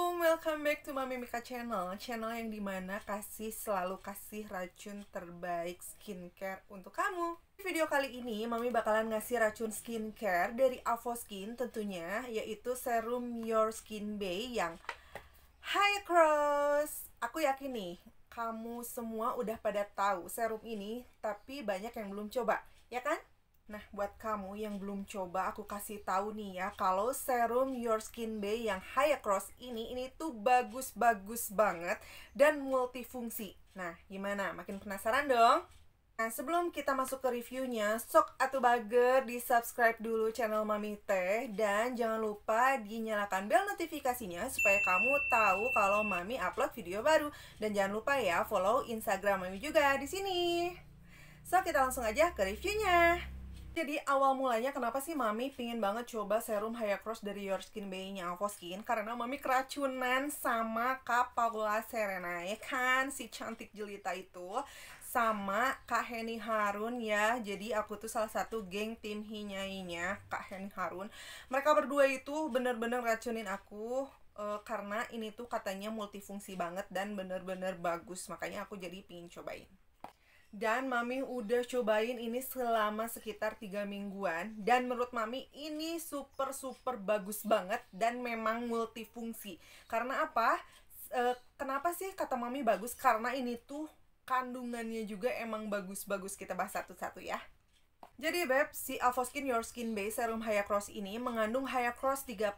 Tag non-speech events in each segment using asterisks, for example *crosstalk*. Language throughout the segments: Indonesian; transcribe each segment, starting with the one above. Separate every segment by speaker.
Speaker 1: Assalamualaikum, welcome back to Mami Mika Channel Channel yang dimana kasih selalu kasih racun terbaik skincare untuk kamu Di video kali ini, Mami bakalan ngasih racun skincare dari Avoskin tentunya Yaitu serum Your Skin Bay yang High Cross Aku yakin nih, kamu semua udah pada tahu serum ini Tapi banyak yang belum coba, ya kan? Nah, buat kamu yang belum coba, aku kasih tahu nih ya, kalau serum Your Skin Bay yang High Across ini, ini tuh bagus-bagus banget dan multifungsi. Nah, gimana? Makin penasaran dong? Nah, sebelum kita masuk ke reviewnya, sok atau bager di subscribe dulu channel Mami Teh dan jangan lupa dinyalakan bel notifikasinya supaya kamu tahu kalau Mami upload video baru dan jangan lupa ya follow Instagram Mami juga di sini. So, kita langsung aja ke reviewnya. Jadi awal mulanya kenapa sih Mami pingin banget coba serum Hyacross dari Your Skin Bay-nya skin Karena Mami keracunan sama Kak Paula Serena ya kan si cantik jelita itu Sama Kak Henny Harun ya Jadi aku tuh salah satu geng tim hinyainya Kak Henny Harun Mereka berdua itu bener-bener racunin aku uh, karena ini tuh katanya multifungsi banget dan bener-bener bagus makanya aku jadi pingin cobain dan mami udah cobain ini selama sekitar tiga mingguan dan menurut mami ini super super bagus banget dan memang multifungsi karena apa e, kenapa sih kata mami bagus karena ini tuh kandungannya juga emang bagus-bagus kita bahas satu-satu ya jadi Beb, si Avoskin Your Skin Base Serum Hyacross ini mengandung Hyacross 3%.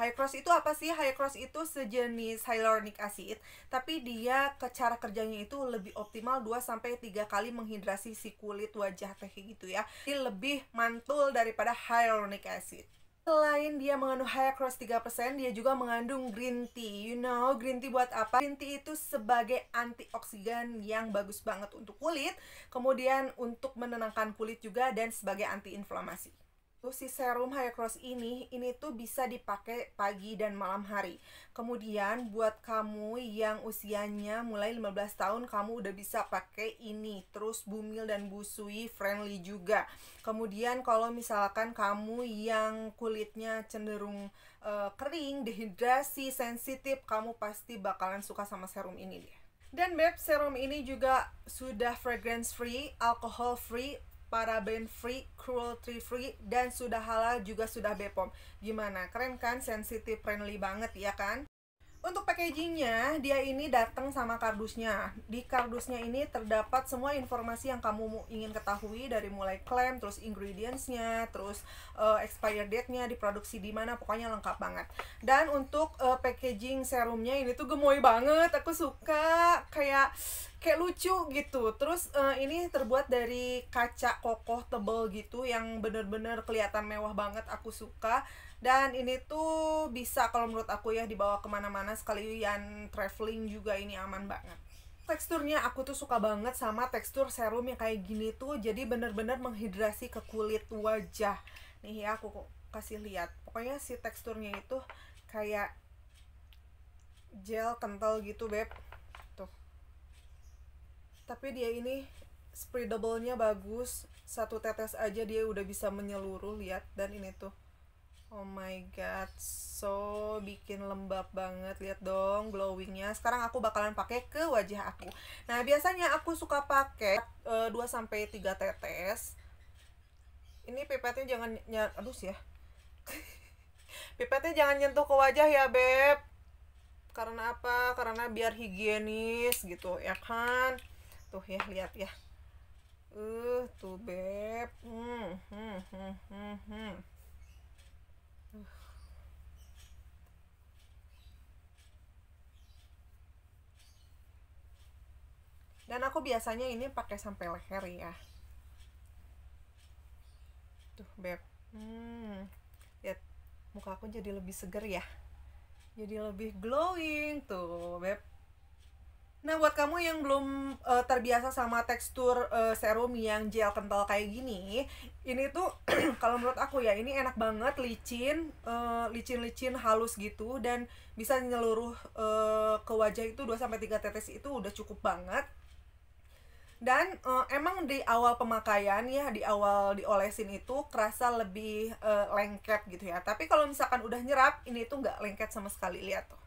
Speaker 1: Hyacross itu apa sih? Hyacross itu sejenis hyaluronic acid, tapi dia ke cara kerjanya itu lebih optimal 2 sampai 3 kali menghidrasi si kulit wajah teh gitu ya. Jadi lebih mantul daripada hyaluronic acid. Selain dia mengandung high tiga 3%, dia juga mengandung green tea. You know, green tea buat apa? Green tea itu sebagai antioksidan yang bagus banget untuk kulit, kemudian untuk menenangkan kulit juga dan sebagai antiinflamasi. Tuh si serum high cross ini, ini tuh bisa dipakai pagi dan malam hari. Kemudian buat kamu yang usianya mulai 15 tahun, kamu udah bisa pakai ini. Terus bumil dan busui friendly juga. Kemudian kalau misalkan kamu yang kulitnya cenderung uh, kering, dehidrasi, sensitif, kamu pasti bakalan suka sama serum ini deh. Dan Beb, serum ini juga sudah fragrance free, alcohol free, paraben free, cruelty free, dan sudah halal juga sudah Bepom. Gimana? Keren kan? Sensitif friendly banget ya kan? Untuk packagingnya, dia ini datang sama kardusnya. Di kardusnya ini terdapat semua informasi yang kamu ingin ketahui dari mulai klaim, terus ingredientsnya, terus uh, expired date-nya, diproduksi di mana, pokoknya lengkap banget. Dan untuk uh, packaging serumnya ini tuh gemoy banget, aku suka kayak kayak lucu gitu. Terus uh, ini terbuat dari kaca kokoh tebel gitu yang bener-bener kelihatan mewah banget, aku suka dan ini tuh bisa kalau menurut aku ya dibawa kemana-mana sekalian traveling juga ini aman banget teksturnya aku tuh suka banget sama tekstur serum yang kayak gini tuh jadi bener-bener menghidrasi ke kulit wajah nih ya aku kasih lihat pokoknya si teksturnya itu kayak gel kental gitu beb tuh tapi dia ini spreadable-nya bagus satu tetes aja dia udah bisa menyeluruh lihat dan ini tuh Oh my god, so bikin lembab banget. Lihat dong glowingnya. Sekarang aku bakalan pakai ke wajah aku. Nah, biasanya aku suka pakai uh, eh, 2 sampai tiga tetes. Ini pipetnya jangan nyat, aduh sih ya. *laughs* pipetnya jangan nyentuh ke wajah ya, Beb. Karena apa? Karena biar higienis gitu, ya kan? Tuh ya, lihat ya. Uh, tuh, Beb. Hmm, hmm, hmm, hmm. hmm. dan aku biasanya ini pakai sampai leher ya tuh beb hmm lihat muka aku jadi lebih seger ya jadi lebih glowing tuh beb nah buat kamu yang belum uh, terbiasa sama tekstur uh, serum yang gel kental kayak gini ini tuh *clears throat* kalau menurut aku ya ini enak banget licin uh, eh, licin licin halus gitu dan bisa nyeluruh uh, ke wajah itu 2 sampai tiga tetes itu udah cukup banget dan uh, emang di awal pemakaian ya di awal diolesin itu kerasa lebih uh, lengket gitu ya tapi kalau misalkan udah nyerap ini tuh nggak lengket sama sekali lihat tuh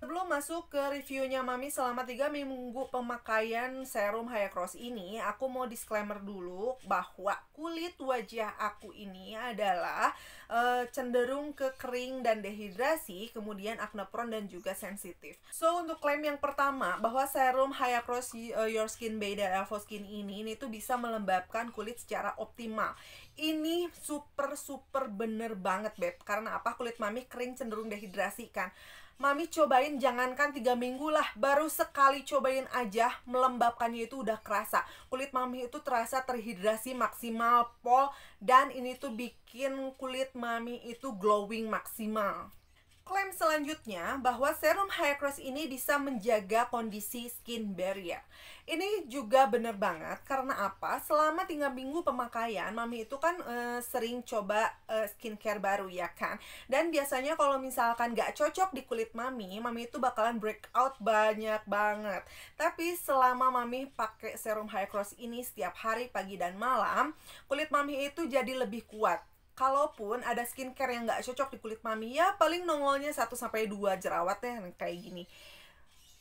Speaker 1: Sebelum masuk ke reviewnya Mami selama 3 minggu pemakaian serum Hyacross ini, aku mau disclaimer dulu bahwa kulit wajah aku ini adalah e, cenderung ke kering dan dehidrasi, kemudian acne prone dan juga sensitif. So, untuk klaim yang pertama bahwa serum Hyacross eh, Your Skin Beda dari Elfo Skin ini ini tuh bisa melembabkan kulit secara optimal. Ini super super bener banget, Beb. Karena apa? Kulit Mami kering cenderung dehidrasi kan. Mami cobain jangankan tiga minggu lah, baru sekali cobain aja melembabkannya itu udah kerasa. Kulit mami itu terasa terhidrasi maksimal, pol, dan ini tuh bikin kulit mami itu glowing maksimal. Klaim selanjutnya bahwa serum Hyacross ini bisa menjaga kondisi skin barrier. Ini juga bener banget karena apa? Selama tiga minggu pemakaian, mami itu kan e, sering coba e, skincare baru ya kan. Dan biasanya kalau misalkan gak cocok di kulit mami, mami itu bakalan breakout banyak banget. Tapi selama mami pakai serum Hyacross ini setiap hari pagi dan malam, kulit mami itu jadi lebih kuat kalaupun ada skincare yang nggak cocok di kulit mami ya paling nongolnya 1 sampai 2 jerawat ya kayak gini.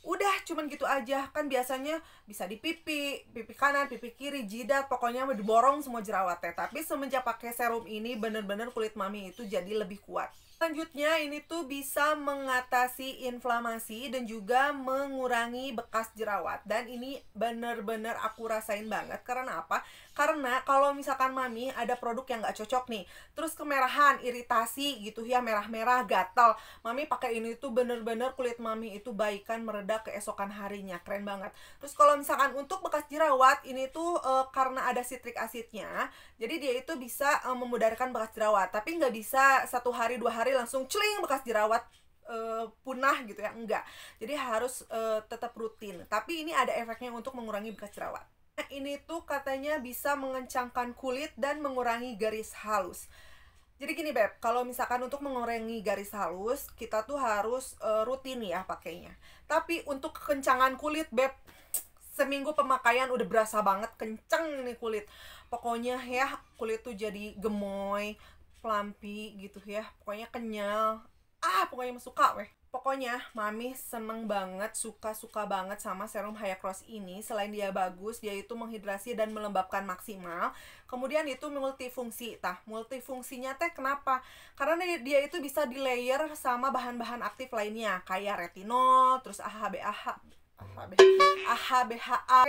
Speaker 1: Udah cuman gitu aja. Kan biasanya bisa di pipi, pipi kanan, pipi kiri, jidat, pokoknya diborong semua jerawatnya. Tapi semenjak pakai serum ini bener-bener kulit mami itu jadi lebih kuat. Selanjutnya ini tuh bisa mengatasi inflamasi dan juga mengurangi bekas jerawat. Dan ini bener-bener aku rasain banget. Karena apa? Karena kalau misalkan mami ada produk yang gak cocok nih, terus kemerahan, iritasi gitu ya, merah-merah, gatal. Mami pakai ini tuh bener-bener kulit mami itu baikan meredak keesokan harinya. Keren banget. Terus kalau misalkan untuk bekas jerawat ini tuh e, karena ada citric acidnya, jadi dia itu bisa e, memudarkan bekas jerawat. Tapi nggak bisa satu hari dua hari langsung celing bekas jerawat e, punah gitu ya, enggak. Jadi harus e, tetap rutin. Tapi ini ada efeknya untuk mengurangi bekas jerawat. Nah, ini tuh katanya bisa mengencangkan kulit dan mengurangi garis halus. Jadi gini beb, kalau misalkan untuk mengurangi garis halus, kita tuh harus e, rutin ya pakainya. Tapi untuk kekencangan kulit beb, seminggu pemakaian udah berasa banget kenceng nih kulit pokoknya ya kulit tuh jadi gemoy plumpy gitu ya pokoknya kenyal ah pokoknya suka weh Pokoknya Mami seneng banget, suka-suka banget sama serum Hyacross ini. Selain dia bagus, dia itu menghidrasi dan melembabkan maksimal. Kemudian itu multifungsi. Tah, multifungsinya teh kenapa? Karena dia itu bisa di layer sama bahan-bahan aktif lainnya. Kayak retinol, terus AHBAH, AHBHA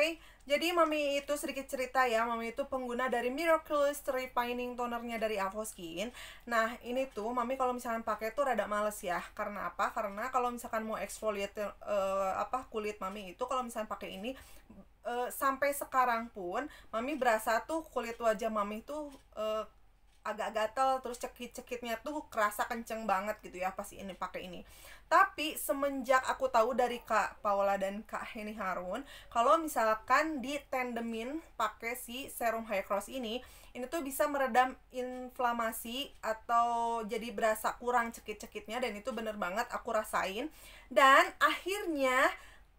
Speaker 1: Jadi Mami itu sedikit cerita ya Mami itu pengguna dari Miraculous Repining Tonernya dari Avoskin. Nah ini tuh Mami kalau misalkan pakai tuh rada males ya Karena apa? Karena kalau misalkan mau exfoliate uh, apa kulit Mami itu Kalau misalkan pakai ini uh, sampai sekarang pun Mami berasa tuh kulit wajah Mami tuh uh, agak gatel terus cekit-cekitnya tuh kerasa kenceng banget gitu ya pas ini pakai ini. Tapi semenjak aku tahu dari Kak Paula dan Kak Henny Harun, kalau misalkan di tandemin pakai si serum high cross ini, ini tuh bisa meredam inflamasi atau jadi berasa kurang cekit-cekitnya dan itu bener banget aku rasain. Dan akhirnya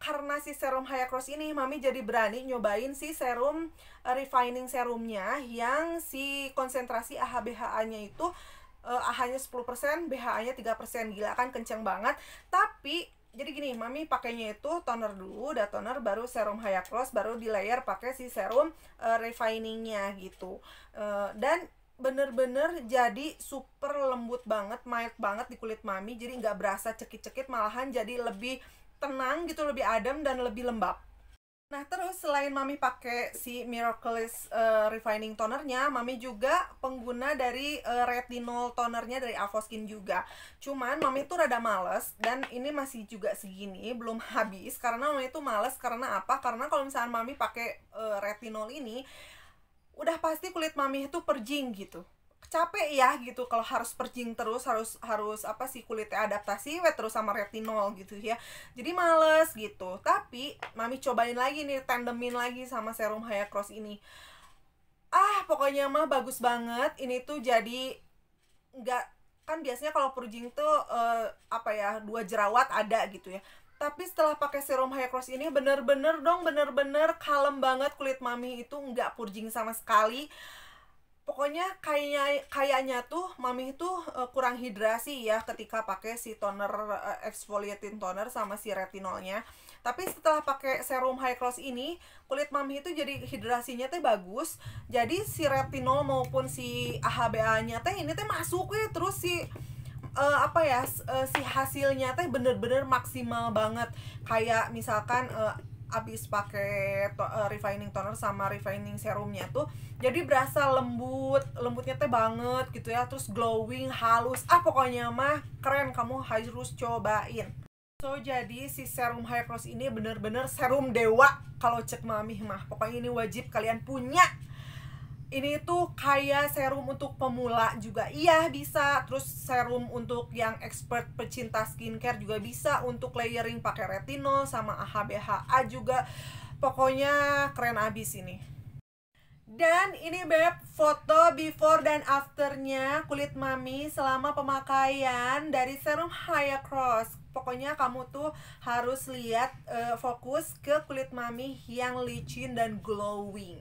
Speaker 1: karena si serum Hayakross ini mami jadi berani nyobain si serum eh, refining serumnya yang si konsentrasi AHBHA-nya itu uh, aha nya 10%, BHA-nya 3%. Gila kan kenceng banget. Tapi jadi gini, mami pakainya itu toner dulu, udah toner baru serum Hayakross, baru di layer pakai si serum uh, refiningnya gitu. Uh, dan bener-bener jadi super lembut banget, mild banget di kulit mami, jadi nggak berasa cekit-cekit, malahan jadi lebih tenang gitu lebih adem dan lebih lembab Nah, terus selain Mami pakai si Miraculous uh, Refining Tonernya, Mami juga pengguna dari uh, Retinol Tonernya dari Avoskin juga. Cuman, Mami tuh rada males dan ini masih juga segini, belum *laughs* habis. Karena Mami tuh males karena apa? Karena kalau misalnya Mami pakai uh, Retinol ini, udah pasti kulit Mami itu perjing gitu capek ya gitu kalau harus perjing terus harus harus apa sih kulitnya adaptasi wet terus sama retinol gitu ya jadi males gitu tapi mami cobain lagi nih tandemin lagi sama serum Haya Cross ini ah pokoknya mah bagus banget ini tuh jadi nggak kan biasanya kalau perjing tuh uh, apa ya dua jerawat ada gitu ya tapi setelah pakai serum haya Cross ini bener-bener dong bener-bener kalem banget kulit mami itu nggak purging sama sekali pokoknya kayaknya kayaknya tuh mami tuh uh, kurang hidrasi ya ketika pakai si toner uh, exfoliating toner sama si retinolnya tapi setelah pakai serum high cross ini kulit mami itu jadi hidrasinya teh bagus jadi si retinol maupun si AHBA nya teh ini teh masuk ya terus si uh, apa ya uh, si hasilnya teh bener-bener maksimal banget kayak misalkan uh, abis pakai to uh, refining toner sama refining serumnya tuh jadi berasa lembut lembutnya teh banget gitu ya terus glowing halus ah pokoknya mah keren kamu harus cobain so jadi si serum high cross ini bener-bener serum dewa kalau cek mami mah pokoknya ini wajib kalian punya ini tuh kayak serum untuk pemula juga iya bisa terus serum untuk yang expert pecinta skincare juga bisa untuk layering pakai retinol sama AHBHA juga pokoknya keren abis ini dan ini beb foto before dan afternya kulit mami selama pemakaian dari serum Haya Cross. Pokoknya kamu tuh harus lihat uh, fokus ke kulit mami yang licin dan glowing.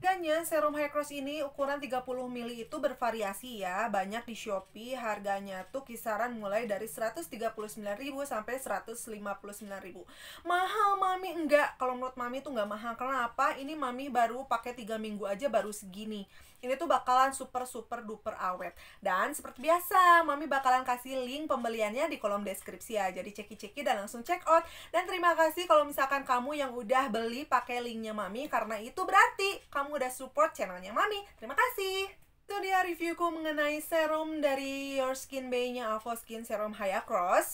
Speaker 1: Harganya serum hair cross ini ukuran 30 mili itu bervariasi ya, banyak di Shopee, harganya tuh kisaran mulai dari 139.000 sampai 159.000. Mahal mami enggak? Kalau menurut mami tuh enggak mahal. Kenapa? Ini mami baru pakai 3 minggu aja baru segini ini tuh bakalan super super duper awet dan seperti biasa mami bakalan kasih link pembeliannya di kolom deskripsi ya jadi ceki-ceki dan langsung check out dan terima kasih kalau misalkan kamu yang udah beli pakai linknya mami karena itu berarti kamu udah support channelnya mami terima kasih itu dia reviewku mengenai serum dari Your Skin Bay-nya Avo Skin Serum Haya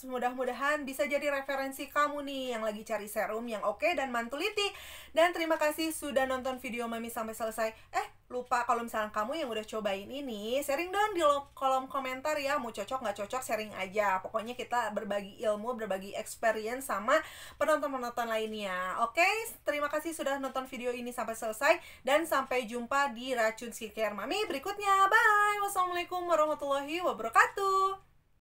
Speaker 1: Mudah-mudahan bisa jadi referensi kamu nih yang lagi cari serum yang oke okay dan mantuliti. Dan terima kasih sudah nonton video Mami sampai selesai. Eh, lupa kalau misalnya kamu yang udah cobain ini sharing dong di kolom komentar ya mau cocok nggak cocok sharing aja pokoknya kita berbagi ilmu berbagi experience sama penonton penonton lainnya oke terima kasih sudah nonton video ini sampai selesai dan sampai jumpa di racun skincare mami berikutnya bye wassalamualaikum warahmatullahi wabarakatuh